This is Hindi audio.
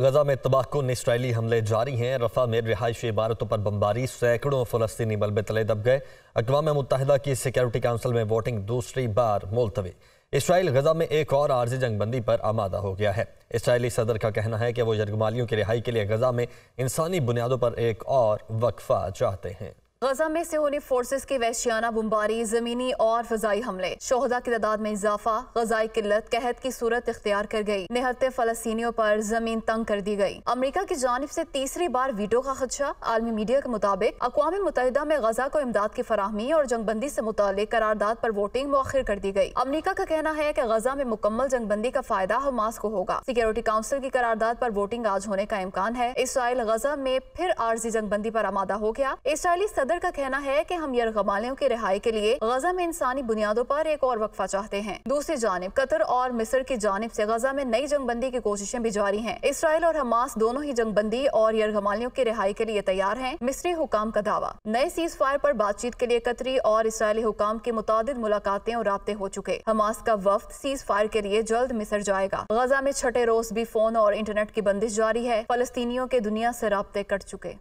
गजा में तबाहकुन इसराइली हमले जारी हैं रफा में रिहायशी इमारतों पर बमबारी सैकड़ों फलस्तनी मलबे तले दब गए अकवा मुतहदा की सिक्योरिटी काउंसिल में वोटिंग दूसरी बार मुलतवी इसराइल गजा में एक और आर्जी जंगबंदी पर आमादा हो गया है इसराइली सदर का कहना है कि वो यरगमालियों की रिहाई के लिए गजा में इंसानी बुनियादों पर एक और वकफा चाहते हैं गजा में से फोर्सेस के वैशियाना बुम्बारी जमीनी और फजाई हमले शोहदा की तादाद में इजाफा गजाई किल्लत कहत की सूरत इख्तियार कर गई निहत्ते फलस्तियों पर जमीन तंग कर दी गई अमरीका की जानब ऐसी तीसरी बार वीटो का खदशा आलमी मीडिया के मुताबिक अकवा मुतहदा में गजा को इमदाद की फरहमी और जंगबंदी ऐसी मुतल करारदाद पर वोटिंग मौखर कर दी गई अमरीका का कहना है की गजा में मुकम्मल जंगबंदी का फायदा हमास को होगा सिक्योरिटी काउंसिल की करारदाद पर वोटिंग आज होने का इम्कान है इसराइल गजा में फिर आर्जी जंगबंदी आरोप आमादा हो गया इसराइली सदर सदर का कहना है की हम यरगमालियों की रिहाई के लिए गजा में इंसानी बुनियादों पर एक और वक्फा चाहते हैं दूसरी जानब कतर और मिस्र की जानब ऐसी गजा में नई जंगबंदी की कोशिशें भी जारी है इसराइल और हमास दोनों ही जंगबंदी और यरगमालियों की रिहाई के लिए तैयार है मिस्री हुकाम का दावा नए सीज फायर आरोप बातचीत के लिए कतरी और इसराइली हुकाम की मुताद मुलाकातें और रबते हो चुके हमास का वफ्त सीज फायर के लिए जल्द मिसर जाएगा गजा में छठे रोज भी फोन और इंटरनेट की बंदिश जारी है फलस्तियों के दुनिया ऐसी रबते कट चुके